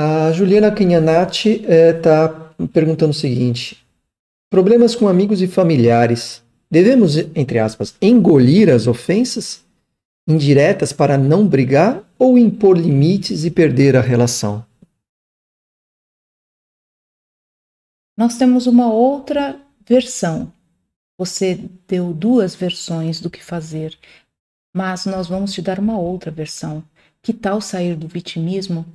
A Juliana Quinhanati está eh, é, perguntando o seguinte: problemas com amigos e familiares. Devemos, entre aspas, engolir as ofensas indiretas para não brigar ou impor limites e perder a relação? Nós temos uma outra versão. Você deu duas versões do que fazer, mas nós vamos te dar uma outra versão. Que tal sair do vitimismo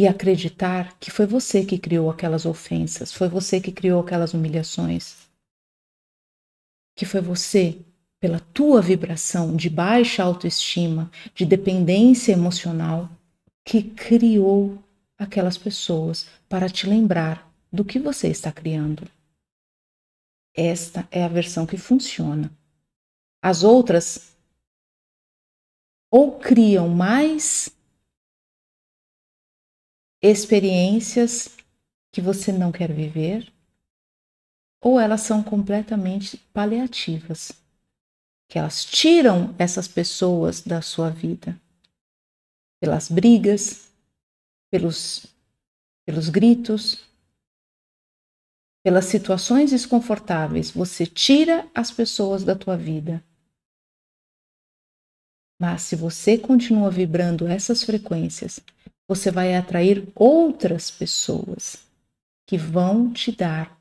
e acreditar que foi você que criou aquelas ofensas, foi você que criou aquelas humilhações, que foi você, pela tua vibração de baixa autoestima, de dependência emocional, que criou aquelas pessoas para te lembrar do que você está criando. Esta é a versão que funciona. As outras ou criam mais experiências que você não quer viver, ou elas são completamente paliativas, que elas tiram essas pessoas da sua vida pelas brigas, pelos, pelos gritos, pelas situações desconfortáveis. Você tira as pessoas da tua vida. Mas se você continua vibrando essas frequências, você vai atrair outras pessoas que vão te dar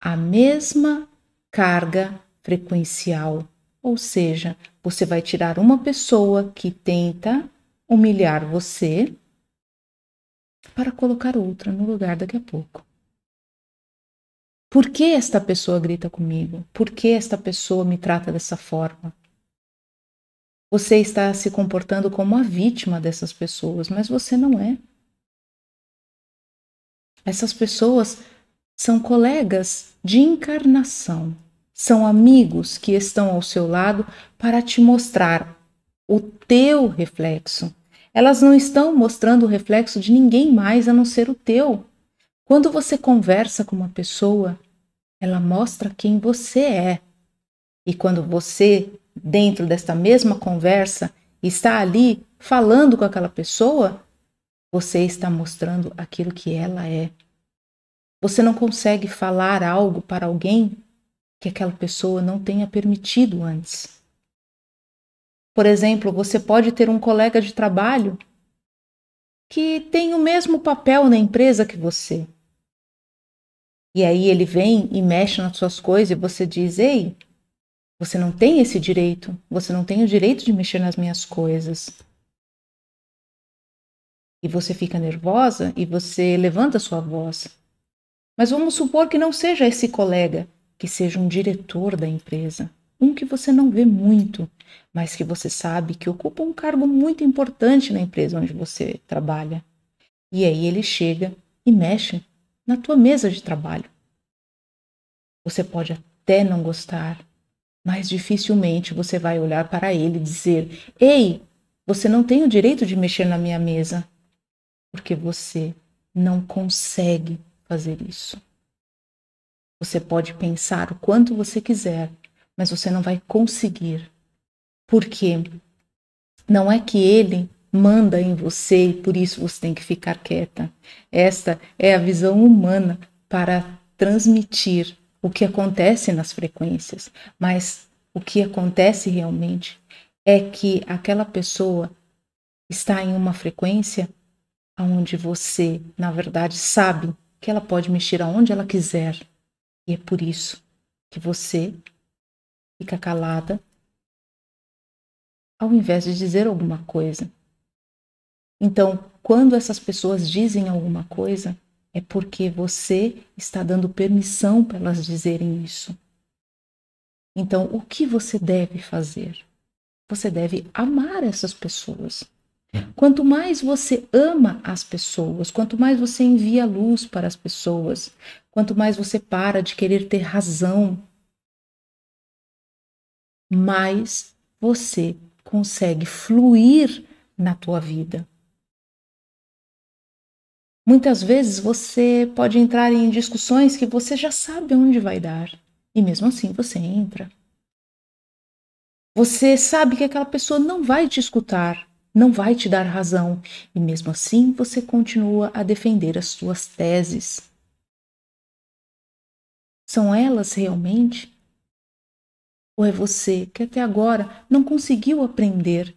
a mesma carga frequencial. Ou seja, você vai tirar uma pessoa que tenta humilhar você para colocar outra no lugar daqui a pouco. Por que esta pessoa grita comigo? Por que esta pessoa me trata dessa forma? Você está se comportando como a vítima dessas pessoas, mas você não é. Essas pessoas são colegas de encarnação, são amigos que estão ao seu lado para te mostrar o teu reflexo. Elas não estão mostrando o reflexo de ninguém mais a não ser o teu. Quando você conversa com uma pessoa, ela mostra quem você é. E quando você dentro desta mesma conversa está ali falando com aquela pessoa, você está mostrando aquilo que ela é. Você não consegue falar algo para alguém que aquela pessoa não tenha permitido antes. Por exemplo, você pode ter um colega de trabalho que tem o mesmo papel na empresa que você. E aí ele vem e mexe nas suas coisas e você diz: Ei, você não tem esse direito. Você não tem o direito de mexer nas minhas coisas. E você fica nervosa e você levanta sua voz. Mas vamos supor que não seja esse colega, que seja um diretor da empresa, um que você não vê muito, mas que você sabe que ocupa um cargo muito importante na empresa onde você trabalha. E aí ele chega e mexe na tua mesa de trabalho. Você pode até não gostar, mas dificilmente você vai olhar para ele e dizer: Ei, você não tem o direito de mexer na minha mesa, porque você não consegue fazer isso. Você pode pensar o quanto você quiser, mas você não vai conseguir. Porque não é que ele manda em você e por isso você tem que ficar quieta. Esta é a visão humana para transmitir o que acontece nas frequências, mas o que acontece realmente é que aquela pessoa está em uma frequência onde você, na verdade, sabe que ela pode mexer aonde ela quiser. E é por isso que você fica calada ao invés de dizer alguma coisa. Então, quando essas pessoas dizem alguma coisa, é porque você está dando permissão para elas dizerem isso. Então, o que você deve fazer? Você deve amar essas pessoas. É. Quanto mais você ama as pessoas, quanto mais você envia luz para as pessoas, quanto mais você para de querer ter razão, mais você consegue fluir na tua vida. Muitas vezes você pode entrar em discussões que você já sabe onde vai dar, e mesmo assim você entra. Você sabe que aquela pessoa não vai te escutar, não vai te dar razão, e mesmo assim você continua a defender as suas teses. São elas realmente? Ou é você que até agora não conseguiu aprender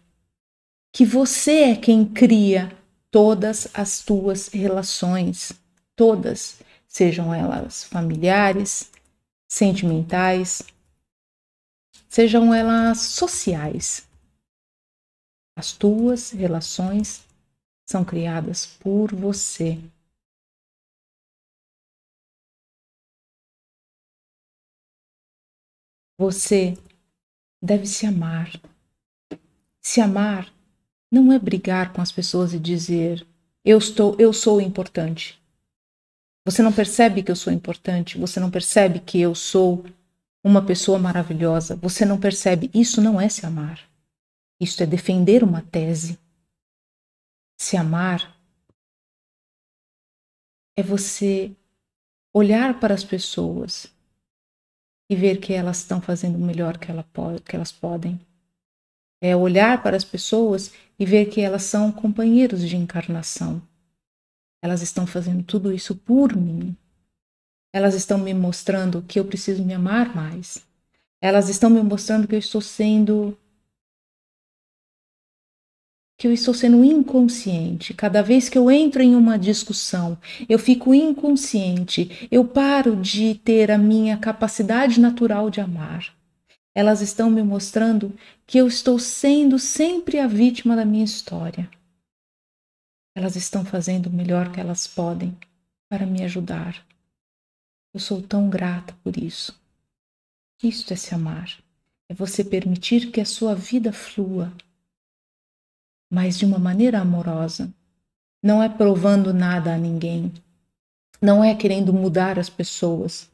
que você é quem cria todas as tuas relações, todas, sejam elas familiares, sentimentais, sejam elas sociais. As tuas relações são criadas por você. Você deve se amar. Se amar não é brigar com as pessoas e dizer eu estou, eu sou importante. Você não percebe que eu sou importante, você não percebe que eu sou uma pessoa maravilhosa, você não percebe. Isso não é se amar. Isso é defender uma tese. Se amar é você olhar para as pessoas e ver que elas estão fazendo o melhor que, ela que elas podem é olhar para as pessoas e ver que elas são companheiros de encarnação. Elas estão fazendo tudo isso por mim. Elas estão me mostrando que eu preciso me amar mais. Elas estão me mostrando que eu estou sendo que eu estou sendo inconsciente. Cada vez que eu entro em uma discussão, eu fico inconsciente. Eu paro de ter a minha capacidade natural de amar. Elas estão me mostrando que eu estou sendo sempre a vítima da minha história. Elas estão fazendo o melhor que elas podem para me ajudar. Eu sou tão grata por isso. Isto é se amar. É você permitir que a sua vida flua, mas de uma maneira amorosa. Não é provando nada a ninguém. Não é querendo mudar as pessoas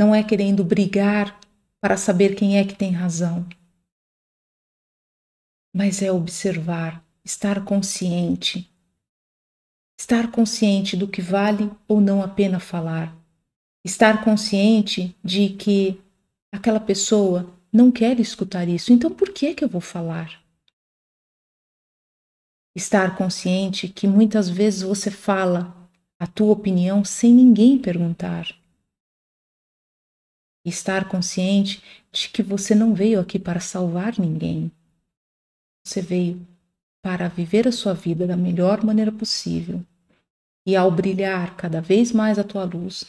não é querendo brigar para saber quem é que tem razão, mas é observar, estar consciente. Estar consciente do que vale ou não a pena falar. Estar consciente de que aquela pessoa não quer escutar isso, então por que que eu vou falar? Estar consciente que muitas vezes você fala a tua opinião sem ninguém perguntar estar consciente de que você não veio aqui para salvar ninguém. Você veio para viver a sua vida da melhor maneira possível. E ao brilhar cada vez mais a tua luz,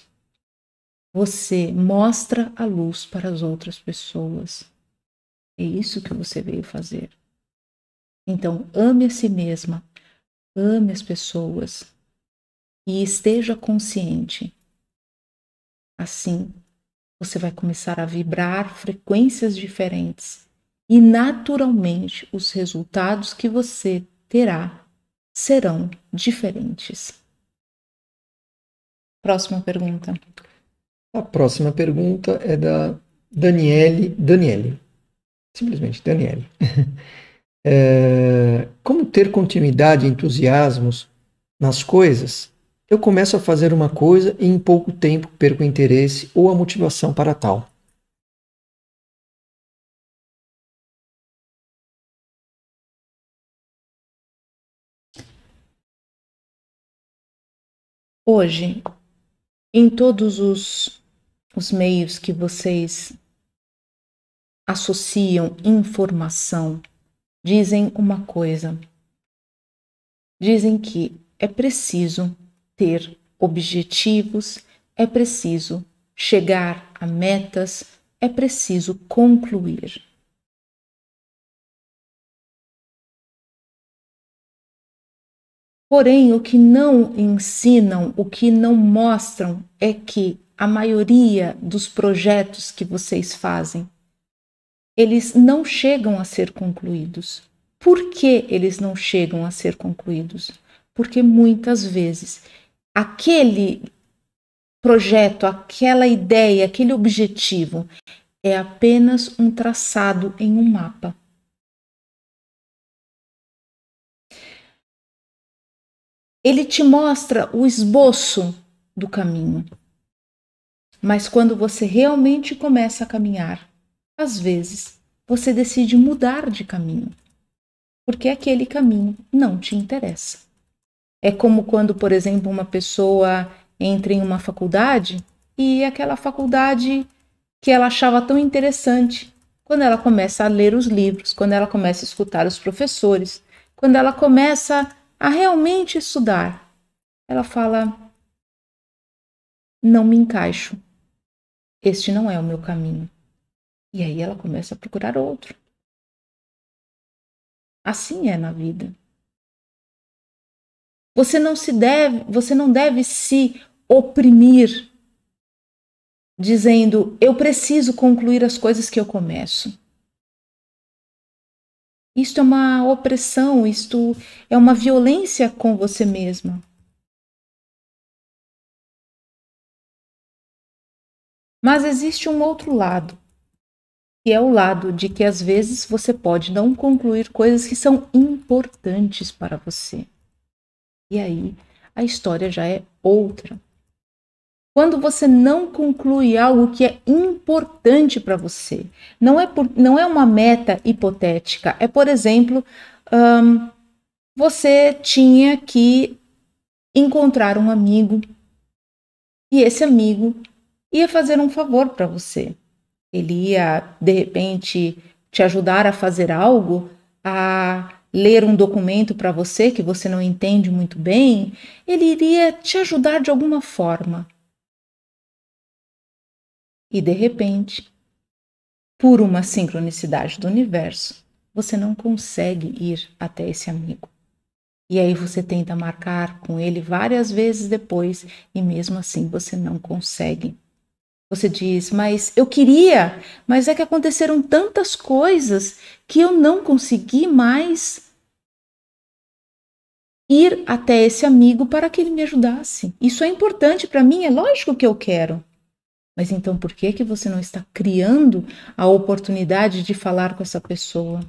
você mostra a luz para as outras pessoas. É isso que você veio fazer. Então, ame a si mesma, ame as pessoas e esteja consciente. Assim, você vai começar a vibrar frequências diferentes e naturalmente os resultados que você terá serão diferentes. Próxima pergunta. A próxima pergunta é da Daniele. Daniele. Simplesmente Daniele. É, como ter continuidade e entusiasmos nas coisas eu começo a fazer uma coisa e em pouco tempo perco o interesse ou a motivação para tal. Hoje, em todos os, os meios que vocês associam informação, dizem uma coisa. Dizem que é preciso ter objetivos, é preciso chegar a metas, é preciso concluir. Porém, o que não ensinam, o que não mostram é que a maioria dos projetos que vocês fazem, eles não chegam a ser concluídos. Por que eles não chegam a ser concluídos? Porque muitas vezes aquele projeto, aquela ideia, aquele objetivo é apenas um traçado em um mapa. Ele te mostra o esboço do caminho. Mas quando você realmente começa a caminhar, às vezes você decide mudar de caminho, porque aquele caminho não te interessa. É como quando, por exemplo, uma pessoa entra em uma faculdade e aquela faculdade que ela achava tão interessante, quando ela começa a ler os livros, quando ela começa a escutar os professores, quando ela começa a realmente estudar, ela fala: não me encaixo, este não é o meu caminho. E aí ela começa a procurar outro. Assim é na vida. Você não se deve, você não deve se oprimir dizendo eu preciso concluir as coisas que eu começo. Isto é uma opressão, isto é uma violência com você mesma. Mas existe um outro lado, que é o lado de que às vezes você pode não concluir coisas que são importantes para você. E aí a história já é outra. Quando você não conclui algo que é importante para você, não é, por, não é uma meta hipotética, é, por exemplo, um, você tinha que encontrar um amigo e esse amigo ia fazer um favor para você. Ele ia, de repente, te ajudar a fazer algo, a ler um documento para você que você não entende muito bem, ele iria te ajudar de alguma forma. E de repente, por uma sincronicidade do universo, você não consegue ir até esse amigo. E aí você tenta marcar com ele várias vezes depois e mesmo assim você não consegue. Você diz, mas eu queria, mas é que aconteceram tantas coisas que eu não consegui mais ir até esse amigo para que ele me ajudasse. Isso é importante para mim, é lógico que eu quero. Mas então por que que você não está criando a oportunidade de falar com essa pessoa?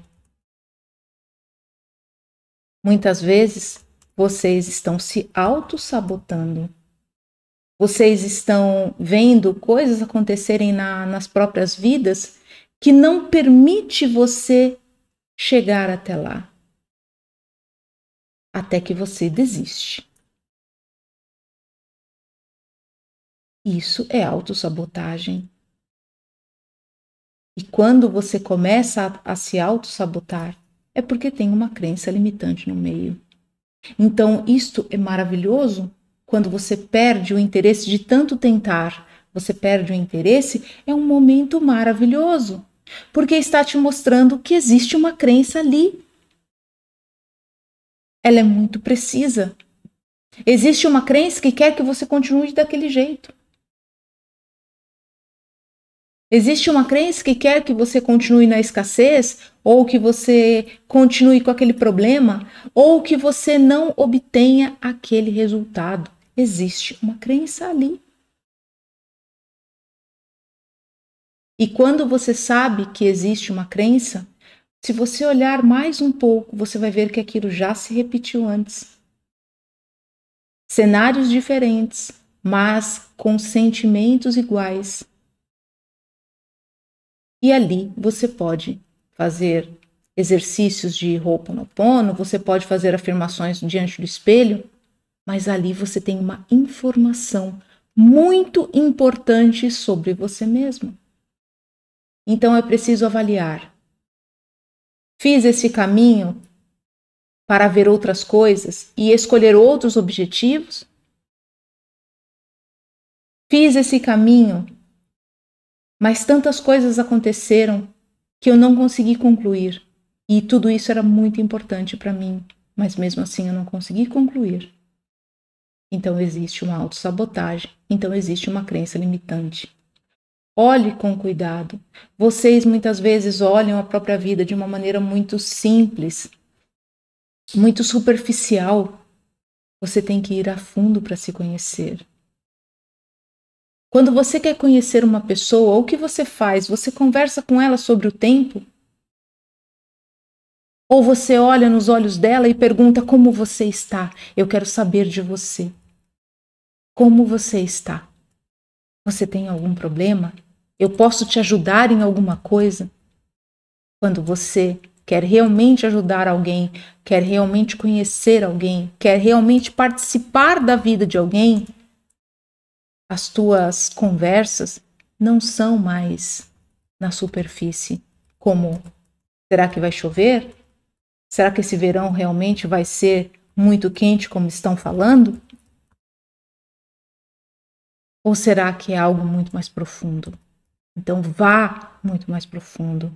Muitas vezes vocês estão se auto-sabotando vocês estão vendo coisas acontecerem na, nas próprias vidas que não permite você chegar até lá. Até que você desiste. Isso é autossabotagem. E quando você começa a, a se autossabotar, é porque tem uma crença limitante no meio. Então, isto é maravilhoso quando você perde o interesse de tanto tentar, você perde o interesse, é um momento maravilhoso, porque está te mostrando que existe uma crença ali. Ela é muito precisa. Existe uma crença que quer que você continue daquele jeito. Existe uma crença que quer que você continue na escassez, ou que você continue com aquele problema, ou que você não obtenha aquele resultado existe uma crença ali. E quando você sabe que existe uma crença, se você olhar mais um pouco, você vai ver que aquilo já se repetiu antes. Cenários diferentes, mas com sentimentos iguais. E ali você pode fazer exercícios de roupa no pono, você pode fazer afirmações diante do espelho mas ali você tem uma informação muito importante sobre você mesmo. Então é preciso avaliar. Fiz esse caminho para ver outras coisas e escolher outros objetivos? Fiz esse caminho, mas tantas coisas aconteceram que eu não consegui concluir. E tudo isso era muito importante para mim, mas mesmo assim eu não consegui concluir então existe uma autossabotagem, então existe uma crença limitante. Olhe com cuidado. Vocês muitas vezes olham a própria vida de uma maneira muito simples, muito superficial. Você tem que ir a fundo para se conhecer. Quando você quer conhecer uma pessoa, o que você faz? Você conversa com ela sobre o tempo? Ou você olha nos olhos dela e pergunta como você está? Eu quero saber de você. Como você está? Você tem algum problema? Eu posso te ajudar em alguma coisa? Quando você quer realmente ajudar alguém, quer realmente conhecer alguém, quer realmente participar da vida de alguém, as tuas conversas não são mais na superfície, como será que vai chover? Será que esse verão realmente vai ser muito quente como estão falando? Ou será que é algo muito mais profundo? Então vá muito mais profundo.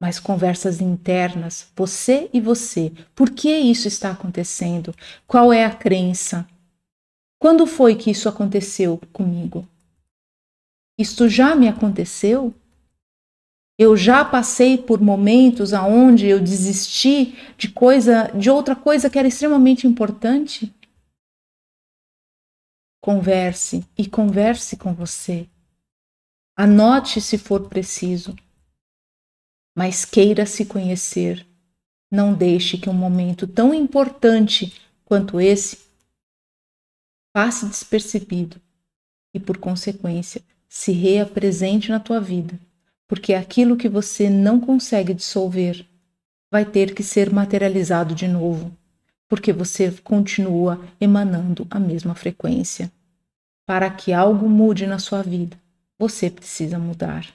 Mais conversas internas, você e você. Por que isso está acontecendo? Qual é a crença? Quando foi que isso aconteceu comigo? Isto já me aconteceu? Eu já passei por momentos aonde eu desisti de coisa, de outra coisa que era extremamente importante? converse e converse com você. Anote se for preciso, mas queira se conhecer. Não deixe que um momento tão importante quanto esse passe despercebido e, por consequência, se reapresente na tua vida, porque aquilo que você não consegue dissolver vai ter que ser materializado de novo, porque você continua emanando a mesma frequência para que algo mude na sua vida, você precisa mudar.